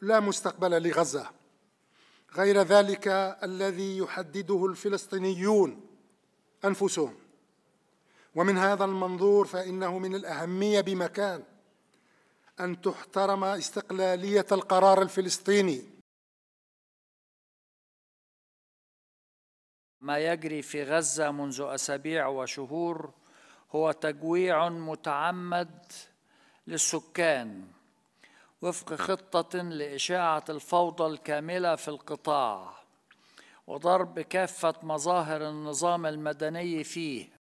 لا مستقبل لغزة غير ذلك الذي يحدده الفلسطينيون أنفسهم ومن هذا المنظور فإنه من الأهمية بمكان أن تحترم استقلالية القرار الفلسطيني ما يجري في غزة منذ أسابيع وشهور هو تجويع متعمد للسكان وفق خطة لإشاعة الفوضى الكاملة في القطاع وضرب كافة مظاهر النظام المدني فيه